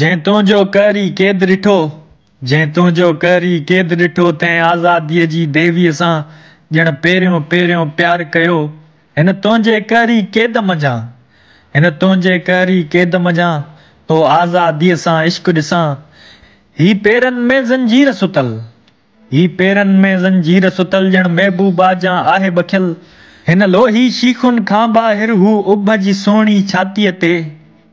जंहिं तुंहिंजो करी कैद ॾिठो जंहिं तुंहिंजो करी कैदु ॾिठो तंहिं आज़ादीअ जी देवीअ सां ॼण पहिरियों पहिरियों प्यारु कयो हिन तुंहिंजे करी कैद मझां हिन तुंहिंजे करी कैद मझां तो आज़ादीअ सां इश्क ॾिसां ही पेरनि में ज़ंजीर सुतल ही पेरनि में ज़ंजीर सुतल ॼण महबूबा जा आहे बखियल हिन लोही शीखुनि खां ॿाहिरि हू उभ जी सोणी छातीअ ते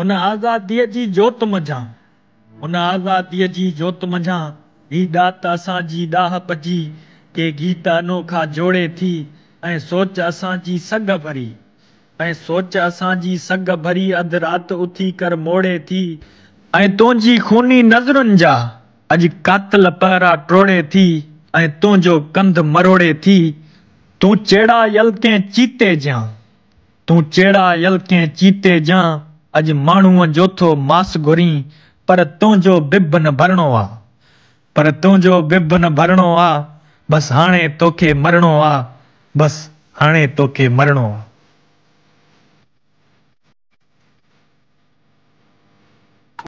उन आज़ादीअ जी जोति मंझां उन आज़ादीअ जी जोति मंझां ही ॾात असांजी ॾाह पजी के गीत अनोखा जोड़े थी ऐं सोच असांजी सग भरी ऐं सोच असांजी सग भरी अधु राति उथी कर मोड़े थी ऐं तुंहिंजी खूनी नज़रुनि जा अॼु कातल पहरा टोड़े थी ऐं तुंहिंजो कंध मरोड़े थी तूं चेड़ा यलके चीते जां तूं चेड़ा यलके चीते जां अॼु माण्हूअ जो थो मासु घुरी पर तुंहिंजो बिब न भरणो आहे पर तुंहिंजो बिब न भरणो आहे बसि हाणे तोखे मरणो आहे बसि हाणे तोखे मरणो आहे